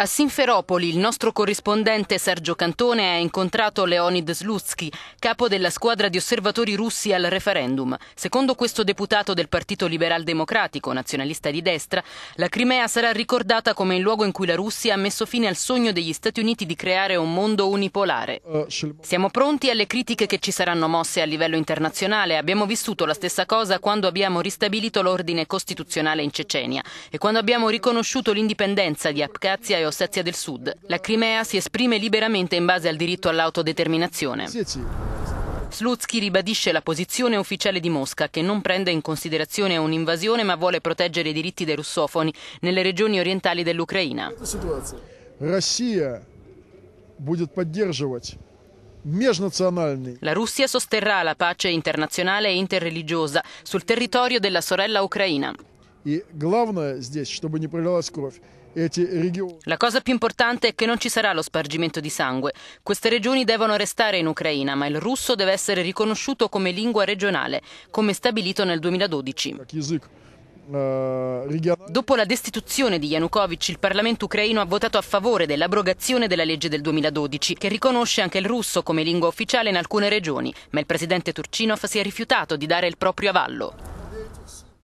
A Sinferopoli il nostro corrispondente Sergio Cantone ha incontrato Leonid Slutsky, capo della squadra di osservatori russi al referendum. Secondo questo deputato del Partito Liberal Democratico, nazionalista di destra, la Crimea sarà ricordata come il luogo in cui la Russia ha messo fine al sogno degli Stati Uniti di creare un mondo unipolare. Siamo pronti alle critiche che ci saranno mosse a livello internazionale. Abbiamo vissuto la stessa cosa quando abbiamo ristabilito l'ordine costituzionale in Cecenia e quando abbiamo riconosciuto l'indipendenza di Abkhazia e Ossetia del Sud. La Crimea si esprime liberamente in base al diritto all'autodeterminazione. Slutsky ribadisce la posizione ufficiale di Mosca, che non prende in considerazione un'invasione ma vuole proteggere i diritti dei russofoni nelle regioni orientali dell'Ucraina. La Russia sosterrà la pace internazionale e interreligiosa sul territorio della sorella ucraina. La cosa più importante è che non ci sarà lo spargimento di sangue. Queste regioni devono restare in Ucraina, ma il russo deve essere riconosciuto come lingua regionale, come stabilito nel 2012. Э, Dopo la destituzione di Yanukovych, il Parlamento ucraino ha votato a favore dell'abrogazione della legge del 2012, che riconosce anche il russo come lingua ufficiale in alcune regioni, ma il presidente Turcinov si è rifiutato di dare il proprio avallo.